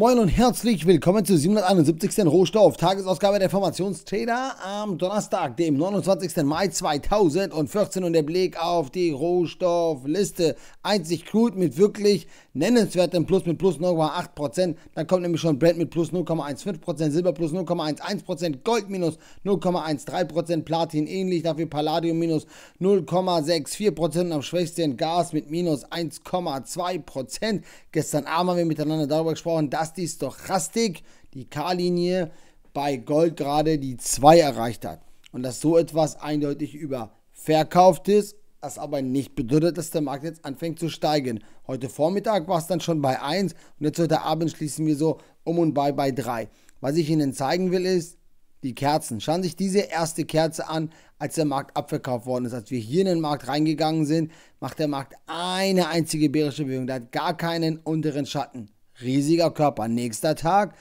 Moin und herzlich willkommen zur 771. Rohstoff, Tagesausgabe der Formationstrader am Donnerstag, dem 29. Mai 2014 und der Blick auf die Rohstoffliste. Einzig Crude mit wirklich nennenswertem Plus mit plus 0,8%, dann kommt nämlich schon Brent mit plus 0,15%, Silber plus 0,11%, Gold minus 0,13%, Platin ähnlich, dafür Palladium minus 0,64% und am schwächsten Gas mit minus 1,2%. Gestern Abend haben wir miteinander darüber gesprochen, dass die Stochastik die K-Linie bei Gold gerade die 2 erreicht hat. Und dass so etwas eindeutig überverkauft ist, das aber nicht bedeutet, dass der Markt jetzt anfängt zu steigen. Heute Vormittag war es dann schon bei 1 und jetzt heute Abend schließen wir so um und bei bei 3. Was ich Ihnen zeigen will ist, die Kerzen. Schauen Sie sich diese erste Kerze an, als der Markt abverkauft worden ist. Als wir hier in den Markt reingegangen sind, macht der Markt eine einzige bärische Bewegung. Der hat gar keinen unteren Schatten. Riesiger Körper. Nächster Tag,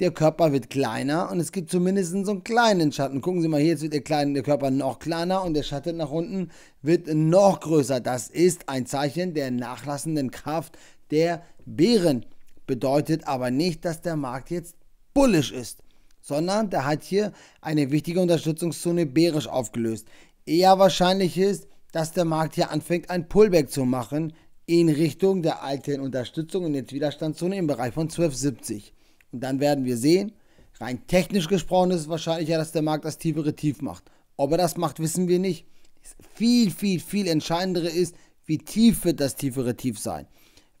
der Körper wird kleiner und es gibt zumindest so einen kleinen Schatten. Gucken Sie mal hier, jetzt wird der, kleine, der Körper noch kleiner und der Schatten nach unten wird noch größer. Das ist ein Zeichen der nachlassenden Kraft der Bären. Bedeutet aber nicht, dass der Markt jetzt bullisch ist, sondern der hat hier eine wichtige Unterstützungszone bärisch aufgelöst. Eher wahrscheinlich ist, dass der Markt hier anfängt, ein Pullback zu machen, in Richtung der alten Unterstützung in jetzt Widerstandszone im Bereich von 1270. Und dann werden wir sehen, rein technisch gesprochen ist es wahrscheinlicher, dass der Markt das tiefere Tief macht. Ob er das macht, wissen wir nicht. viel, viel, viel entscheidendere ist, wie tief wird das tiefere Tief sein.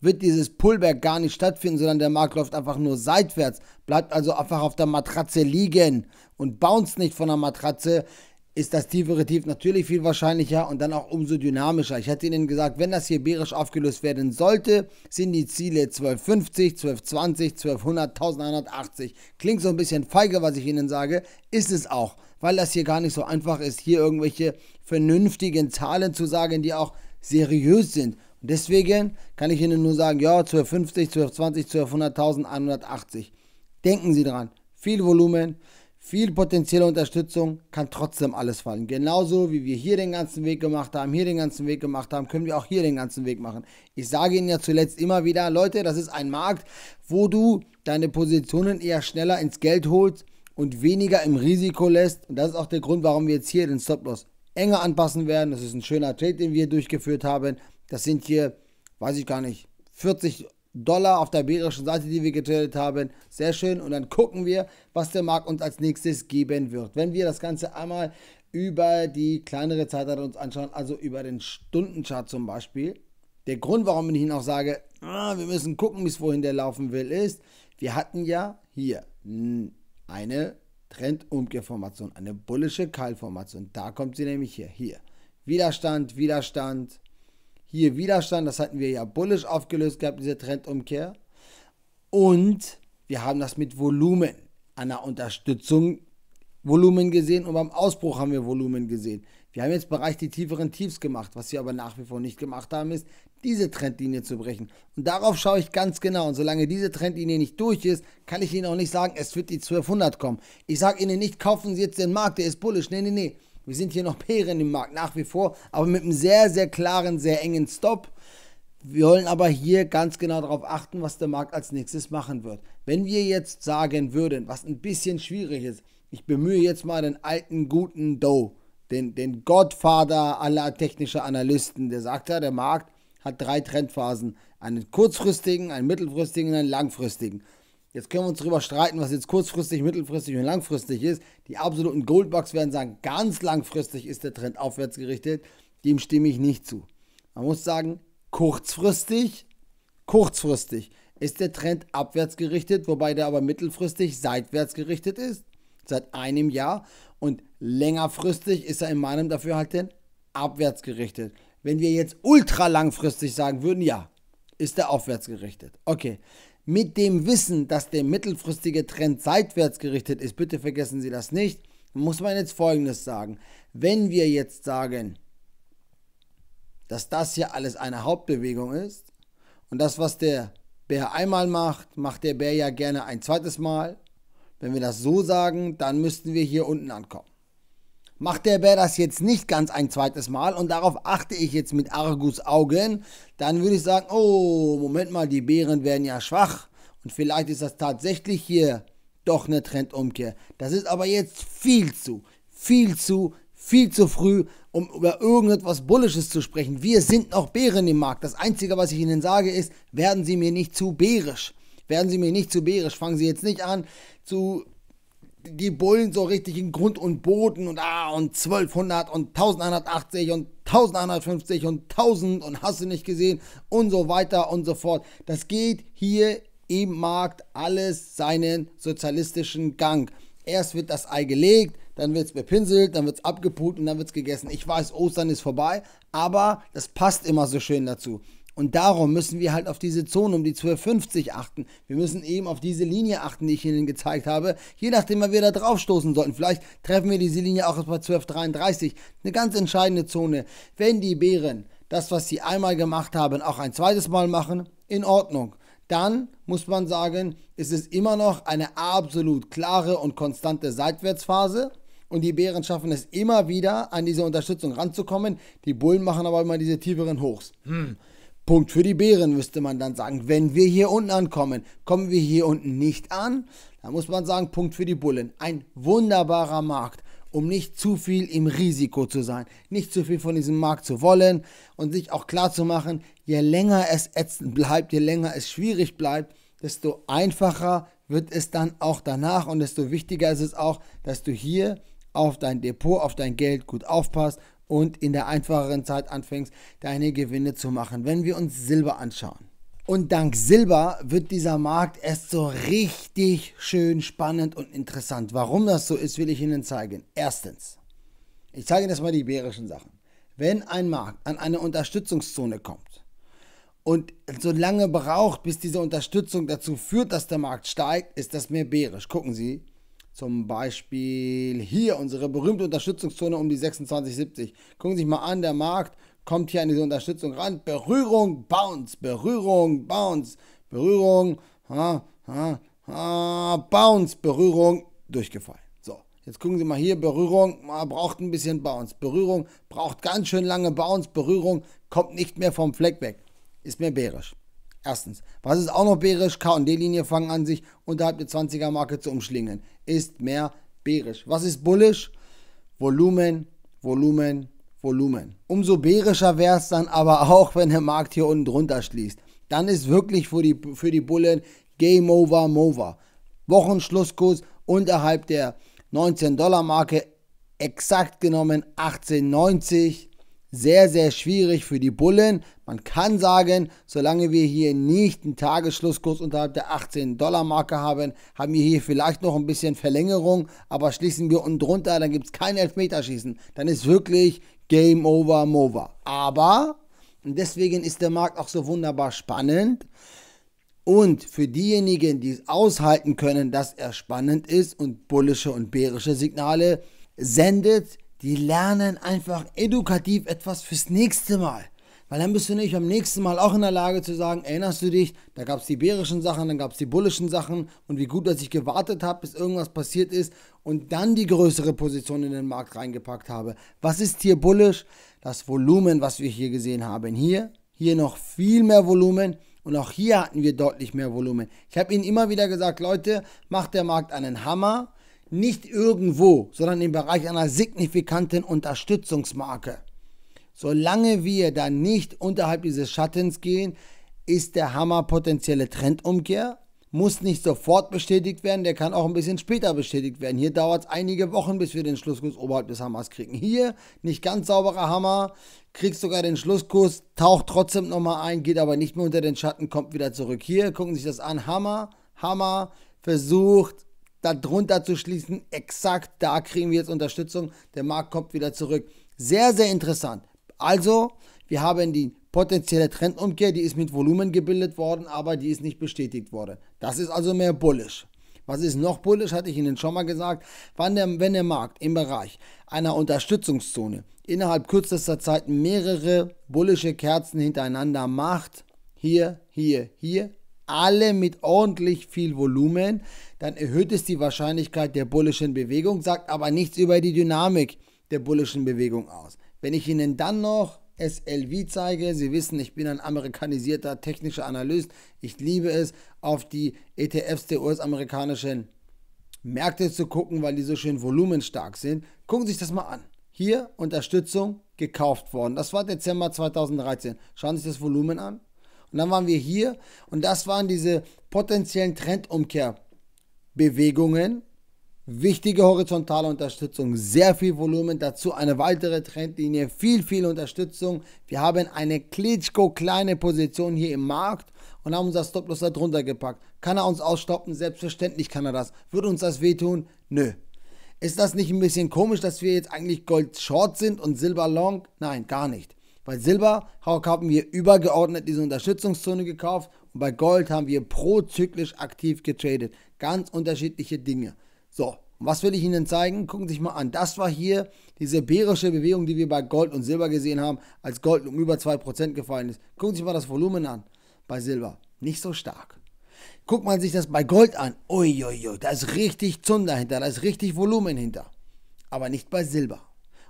Wird dieses Pullback gar nicht stattfinden, sondern der Markt läuft einfach nur seitwärts, bleibt also einfach auf der Matratze liegen und bounce nicht von der Matratze, ist das tiefere Tief natürlich viel wahrscheinlicher und dann auch umso dynamischer. Ich hatte Ihnen gesagt, wenn das hier bärisch aufgelöst werden sollte, sind die Ziele 1250, 1220, 1200, 1180. Klingt so ein bisschen feige, was ich Ihnen sage, ist es auch, weil das hier gar nicht so einfach ist, hier irgendwelche vernünftigen Zahlen zu sagen, die auch seriös sind. Und deswegen kann ich Ihnen nur sagen, ja, 1250, 1220, 1200, 1180. Denken Sie dran, viel Volumen, viel potenzielle Unterstützung, kann trotzdem alles fallen. Genauso wie wir hier den ganzen Weg gemacht haben, hier den ganzen Weg gemacht haben, können wir auch hier den ganzen Weg machen. Ich sage Ihnen ja zuletzt immer wieder, Leute, das ist ein Markt, wo du deine Positionen eher schneller ins Geld holst und weniger im Risiko lässt. Und das ist auch der Grund, warum wir jetzt hier den Stop-Loss enger anpassen werden. Das ist ein schöner Trade, den wir durchgeführt haben. Das sind hier, weiß ich gar nicht, 40 Dollar auf der bärischen Seite, die wir getradet haben. Sehr schön. Und dann gucken wir, was der Markt uns als nächstes geben wird. Wenn wir das Ganze einmal über die kleinere Zeit uns anschauen, also über den Stundenchart zum Beispiel. Der Grund, warum ich Ihnen auch sage, ah, wir müssen gucken, bis wohin der laufen will, ist, wir hatten ja hier eine Trendumkehrformation, eine bullische Keilformation. Da kommt sie nämlich hier, hier. Widerstand, Widerstand, hier Widerstand, das hatten wir ja bullisch aufgelöst gehabt, diese Trendumkehr. Und wir haben das mit Volumen an der Unterstützung Volumen gesehen und beim Ausbruch haben wir Volumen gesehen. Wir haben jetzt bereits die tieferen Tiefs gemacht. Was wir aber nach wie vor nicht gemacht haben, ist, diese Trendlinie zu brechen. Und darauf schaue ich ganz genau. Und solange diese Trendlinie nicht durch ist, kann ich Ihnen auch nicht sagen, es wird die 1200 kommen. Ich sage Ihnen nicht, kaufen Sie jetzt den Markt, der ist bullisch. Nee, nee, nee. Wir sind hier noch Bären im Markt nach wie vor, aber mit einem sehr, sehr klaren, sehr engen Stop. Wir wollen aber hier ganz genau darauf achten, was der Markt als nächstes machen wird. Wenn wir jetzt sagen würden, was ein bisschen schwierig ist, ich bemühe jetzt mal den alten guten Doe, den, den Godfather aller technischer Analysten, der sagt ja, der Markt hat drei Trendphasen, einen kurzfristigen, einen mittelfristigen und einen langfristigen. Jetzt können wir uns darüber streiten, was jetzt kurzfristig, mittelfristig und langfristig ist. Die absoluten Goldbugs werden sagen, ganz langfristig ist der Trend aufwärts gerichtet. Dem stimme ich nicht zu. Man muss sagen, kurzfristig, kurzfristig ist der Trend abwärts gerichtet, wobei der aber mittelfristig seitwärts gerichtet ist, seit einem Jahr. Und längerfristig ist er in meinem Dafürhalten abwärts gerichtet. Wenn wir jetzt ultra langfristig sagen würden, ja, ist er aufwärts gerichtet. Okay mit dem Wissen, dass der mittelfristige Trend seitwärts gerichtet ist, bitte vergessen Sie das nicht, muss man jetzt Folgendes sagen. Wenn wir jetzt sagen, dass das hier alles eine Hauptbewegung ist und das, was der Bär einmal macht, macht der Bär ja gerne ein zweites Mal. Wenn wir das so sagen, dann müssten wir hier unten ankommen. Macht der Bär das jetzt nicht ganz ein zweites Mal und darauf achte ich jetzt mit Argus Augen, dann würde ich sagen, oh, Moment mal, die Bären werden ja schwach und vielleicht ist das tatsächlich hier doch eine Trendumkehr. Das ist aber jetzt viel zu, viel zu, viel zu früh, um über irgendetwas Bullisches zu sprechen. Wir sind noch Bären im Markt. Das Einzige, was ich Ihnen sage, ist, werden Sie mir nicht zu bärisch. Werden Sie mir nicht zu bärisch. Fangen Sie jetzt nicht an zu die Bullen so richtig in Grund und Boden und ah und 1200 und 1180 und 1150 und 1000 und hast du nicht gesehen und so weiter und so fort. Das geht hier im Markt alles seinen sozialistischen Gang. Erst wird das Ei gelegt, dann wird es bepinselt, dann wird es abgepult und dann wird es gegessen. Ich weiß, Ostern ist vorbei, aber das passt immer so schön dazu. Und darum müssen wir halt auf diese Zone um die 12,50 achten. Wir müssen eben auf diese Linie achten, die ich Ihnen gezeigt habe. Je nachdem, wann wir da drauf stoßen sollten. Vielleicht treffen wir diese Linie auch bei 12,33. Eine ganz entscheidende Zone. Wenn die Bären das, was sie einmal gemacht haben, auch ein zweites Mal machen, in Ordnung. Dann muss man sagen, ist es immer noch eine absolut klare und konstante Seitwärtsphase und die Bären schaffen es immer wieder, an diese Unterstützung ranzukommen. Die Bullen machen aber immer diese tieferen Hochs. Hm. Punkt für die Bären, müsste man dann sagen. Wenn wir hier unten ankommen, kommen wir hier unten nicht an, dann muss man sagen, Punkt für die Bullen. Ein wunderbarer Markt, um nicht zu viel im Risiko zu sein, nicht zu viel von diesem Markt zu wollen und sich auch klar zu machen, je länger es ätzend bleibt, je länger es schwierig bleibt, desto einfacher wird es dann auch danach und desto wichtiger ist es auch, dass du hier auf dein Depot, auf dein Geld gut aufpasst und in der einfacheren Zeit anfängst, deine Gewinne zu machen. Wenn wir uns Silber anschauen. Und dank Silber wird dieser Markt erst so richtig schön spannend und interessant. Warum das so ist, will ich Ihnen zeigen. Erstens, ich zeige Ihnen erstmal die bärischen Sachen. Wenn ein Markt an eine Unterstützungszone kommt und so lange braucht, bis diese Unterstützung dazu führt, dass der Markt steigt, ist das mehr bärisch. Gucken Sie, zum Beispiel hier unsere berühmte Unterstützungszone um die 2670. Gucken Sie sich mal an, der Markt kommt hier an diese Unterstützung ran. Berührung, Bounce, Berührung, Bounce, Berührung, ha, ha, ha, Bounce, Berührung, durchgefallen. So, jetzt gucken Sie mal hier, Berührung ah, braucht ein bisschen Bounce. Berührung braucht ganz schön lange Bounce. Berührung kommt nicht mehr vom Fleck weg. Ist mehr bärisch. Erstens, was ist auch noch bärisch? KD-Linie fangen an, sich unterhalb der 20er-Marke zu umschlingen. Ist mehr bärisch. Was ist bullisch? Volumen, Volumen, Volumen. Umso bärischer wäre es dann aber auch, wenn der Markt hier unten drunter schließt. Dann ist wirklich für die, für die Bullen Game Over Mover. Wochenschlusskurs unterhalb der 19-Dollar-Marke, exakt genommen 18,90 sehr, sehr schwierig für die Bullen. Man kann sagen, solange wir hier nicht einen Tagesschlusskurs unterhalb der 18-Dollar-Marke haben, haben wir hier vielleicht noch ein bisschen Verlängerung, aber schließen wir unten drunter, dann gibt es kein Elfmeterschießen. Dann ist wirklich Game Over, Mover. Aber, und deswegen ist der Markt auch so wunderbar spannend, und für diejenigen, die es aushalten können, dass er spannend ist und bullische und bärische Signale sendet, die lernen einfach edukativ etwas fürs nächste Mal. Weil dann bist du nicht am nächsten Mal auch in der Lage zu sagen, erinnerst du dich, da gab es die bärischen Sachen, dann gab es die bullischen Sachen und wie gut, dass ich gewartet habe, bis irgendwas passiert ist und dann die größere Position in den Markt reingepackt habe. Was ist hier bullisch? Das Volumen, was wir hier gesehen haben. Hier, hier noch viel mehr Volumen. Und auch hier hatten wir deutlich mehr Volumen. Ich habe Ihnen immer wieder gesagt, Leute, macht der Markt einen Hammer, nicht irgendwo, sondern im Bereich einer signifikanten Unterstützungsmarke. Solange wir da nicht unterhalb dieses Schattens gehen, ist der Hammer potenzielle Trendumkehr. Muss nicht sofort bestätigt werden, der kann auch ein bisschen später bestätigt werden. Hier dauert es einige Wochen, bis wir den Schlusskurs oberhalb des Hammers kriegen. Hier nicht ganz sauberer Hammer, kriegst sogar den Schlusskurs, taucht trotzdem nochmal ein, geht aber nicht mehr unter den Schatten, kommt wieder zurück. Hier gucken Sie sich das an. Hammer, Hammer, versucht darunter zu schließen, exakt da kriegen wir jetzt Unterstützung, der Markt kommt wieder zurück. Sehr, sehr interessant. Also, wir haben die potenzielle Trendumkehr, die ist mit Volumen gebildet worden, aber die ist nicht bestätigt worden. Das ist also mehr bullish. Was ist noch bullish, hatte ich Ihnen schon mal gesagt, wann der, wenn der Markt im Bereich einer Unterstützungszone innerhalb kürzester Zeit mehrere bullische Kerzen hintereinander macht, hier, hier, hier, alle mit ordentlich viel Volumen, dann erhöht es die Wahrscheinlichkeit der bullischen Bewegung, sagt aber nichts über die Dynamik der bullischen Bewegung aus. Wenn ich Ihnen dann noch SLV zeige, Sie wissen, ich bin ein amerikanisierter technischer Analyst, ich liebe es, auf die ETFs der US-amerikanischen Märkte zu gucken, weil die so schön volumenstark sind. Gucken Sie sich das mal an. Hier Unterstützung gekauft worden. Das war Dezember 2013. Schauen Sie sich das Volumen an. Und dann waren wir hier und das waren diese potenziellen Trendumkehrbewegungen. Wichtige horizontale Unterstützung, sehr viel Volumen, dazu eine weitere Trendlinie, viel, viel Unterstützung. Wir haben eine klitschko-kleine Position hier im Markt und haben unser Stop-Loss darunter gepackt. Kann er uns ausstoppen? Selbstverständlich kann er das. Wird uns das wehtun? Nö. Ist das nicht ein bisschen komisch, dass wir jetzt eigentlich Gold Short sind und Silber Long? Nein, gar nicht. Bei Silber haben wir übergeordnet diese Unterstützungszone gekauft und bei Gold haben wir prozyklisch aktiv getradet. Ganz unterschiedliche Dinge. So, was will ich Ihnen zeigen? Gucken Sie sich mal an. Das war hier diese bärische Bewegung, die wir bei Gold und Silber gesehen haben, als Gold um über 2% gefallen ist. Gucken Sie sich mal das Volumen an bei Silber. Nicht so stark. Guckt man sich das bei Gold an. Uiuiui, da ist richtig Zunder hinter, da ist richtig Volumen hinter. Aber nicht bei Silber.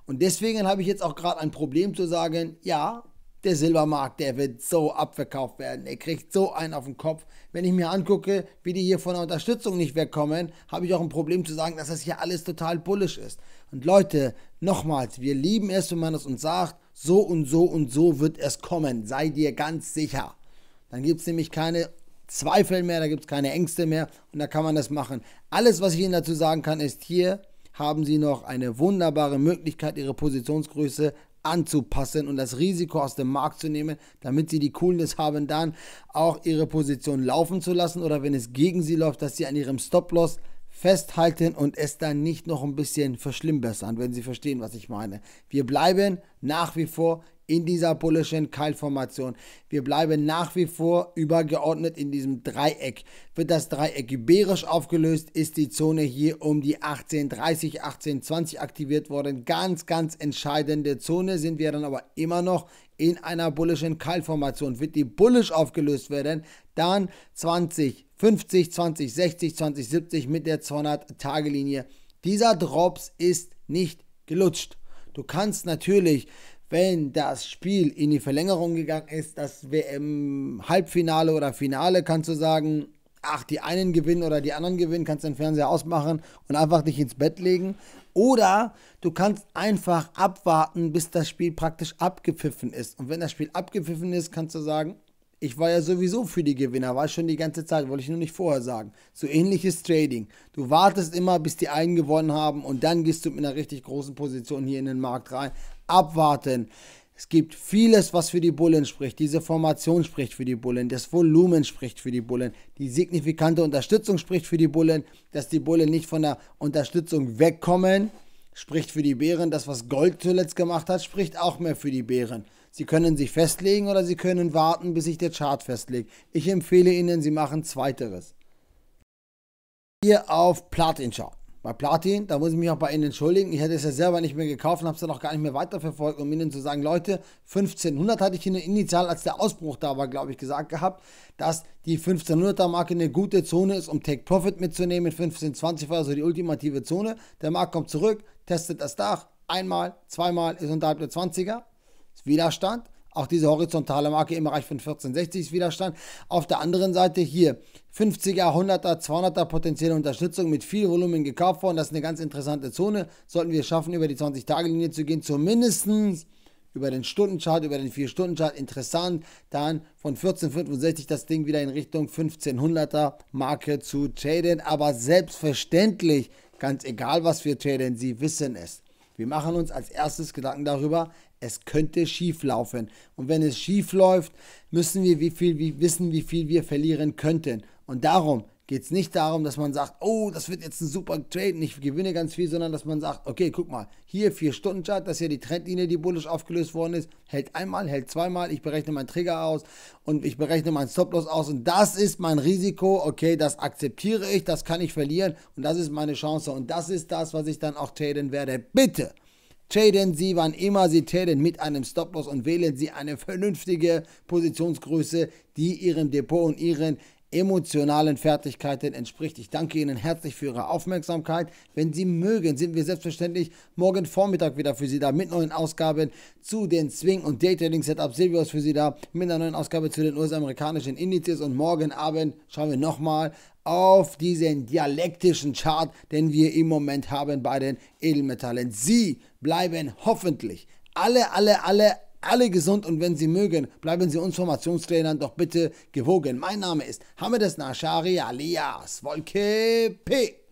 Und deswegen habe ich jetzt auch gerade ein Problem zu sagen, ja, der Silbermarkt, der wird so abverkauft werden. Er kriegt so einen auf den Kopf. Wenn ich mir angucke, wie die hier von der Unterstützung nicht wegkommen, habe ich auch ein Problem zu sagen, dass das hier alles total bullisch ist. Und Leute, nochmals, wir lieben es, wenn man es uns sagt, so und so und so wird es kommen. Sei dir ganz sicher. Dann gibt es nämlich keine Zweifel mehr, da gibt es keine Ängste mehr und da kann man das machen. Alles, was ich Ihnen dazu sagen kann, ist hier, haben Sie noch eine wunderbare Möglichkeit, Ihre Positionsgröße anzupassen und das Risiko aus dem Markt zu nehmen, damit sie die Coolness haben, dann auch ihre Position laufen zu lassen oder wenn es gegen sie läuft, dass sie an ihrem Stop-Loss festhalten und es dann nicht noch ein bisschen verschlimmbessern, wenn Sie verstehen, was ich meine. Wir bleiben nach wie vor in dieser bullischen Keilformation. Wir bleiben nach wie vor übergeordnet in diesem Dreieck. Wird das Dreieck iberisch aufgelöst, ist die Zone hier um die 1830, 1820 aktiviert worden. Ganz, ganz entscheidende Zone sind wir dann aber immer noch in einer bullischen Keilformation. Wird die bullisch aufgelöst werden, dann 20, 50, 20, 60, 20, 70 mit der 200-Tage-Linie. Dieser Drops ist nicht gelutscht. Du kannst natürlich wenn das Spiel in die Verlängerung gegangen ist, das WM-Halbfinale oder Finale, kannst du sagen, ach, die einen gewinnen oder die anderen gewinnen, kannst den Fernseher ausmachen und einfach dich ins Bett legen. Oder du kannst einfach abwarten, bis das Spiel praktisch abgepfiffen ist. Und wenn das Spiel abgepfiffen ist, kannst du sagen, ich war ja sowieso für die Gewinner, war schon die ganze Zeit, wollte ich nur nicht vorher sagen. So ähnlich ist Trading. Du wartest immer, bis die einen gewonnen haben und dann gehst du mit einer richtig großen Position hier in den Markt rein abwarten. Es gibt vieles, was für die Bullen spricht. Diese Formation spricht für die Bullen, das Volumen spricht für die Bullen, die signifikante Unterstützung spricht für die Bullen, dass die Bullen nicht von der Unterstützung wegkommen, spricht für die Bären. Das, was Gold zuletzt gemacht hat, spricht auch mehr für die Bären. Sie können sich festlegen oder Sie können warten, bis sich der Chart festlegt. Ich empfehle Ihnen, Sie machen Zweiteres. Hier auf Platin chart bei Platin, da muss ich mich auch bei Ihnen entschuldigen. Ich hätte es ja selber nicht mehr gekauft und habe es dann auch gar nicht mehr weiterverfolgt, um Ihnen zu sagen, Leute, 1500 hatte ich Ihnen initial, als der Ausbruch da war, glaube ich, gesagt gehabt, dass die 1500er Marke eine gute Zone ist, um Take Profit mitzunehmen. 1520 war also die ultimative Zone. Der Markt kommt zurück, testet das Dach, einmal, zweimal, ist unterhalb der 20er, ist Widerstand. Auch diese horizontale Marke im Bereich von 1460 ist Widerstand. Auf der anderen Seite hier 50er, 100er, 200er potenzielle Unterstützung mit viel Volumen gekauft worden. Das ist eine ganz interessante Zone. Sollten wir schaffen, über die 20-Tage-Linie zu gehen, zumindest über den Stundenchart, über den 4-Stunden-Chart. Interessant, dann von 1465 das Ding wieder in Richtung 1500er Marke zu traden. Aber selbstverständlich, ganz egal was wir traden, Sie wissen es. Wir machen uns als erstes Gedanken darüber, es könnte schief laufen. Und wenn es schief läuft, müssen wir wie viel, wie wissen, wie viel wir verlieren könnten. Und darum geht es nicht darum, dass man sagt, oh, das wird jetzt ein super Trade und ich gewinne ganz viel, sondern dass man sagt, okay, guck mal, hier 4-Stunden-Chart, das ist ja die Trendlinie, die bullish aufgelöst worden ist, hält einmal, hält zweimal, ich berechne meinen Trigger aus und ich berechne meinen Stop-Loss aus und das ist mein Risiko, okay, das akzeptiere ich, das kann ich verlieren und das ist meine Chance und das ist das, was ich dann auch traden werde. Bitte! Traden Sie, wann immer Sie traden, mit einem Stop-Loss und wählen Sie eine vernünftige Positionsgröße, die Ihrem Depot und Ihren emotionalen Fertigkeiten entspricht. Ich danke Ihnen herzlich für Ihre Aufmerksamkeit. Wenn Sie mögen, sind wir selbstverständlich morgen Vormittag wieder für Sie da mit neuen Ausgaben zu den Swing- und Day-Trading-Setups. Silvio ist für Sie da mit einer neuen Ausgabe zu den US-amerikanischen Indizes und morgen Abend schauen wir nochmal auf diesen dialektischen Chart, den wir im Moment haben bei den Edelmetallen. Sie bleiben hoffentlich alle, alle, alle alle gesund und wenn Sie mögen, bleiben Sie uns Formationstrainern doch bitte gewogen. Mein Name ist Hamedes Nashari alias Wolke P.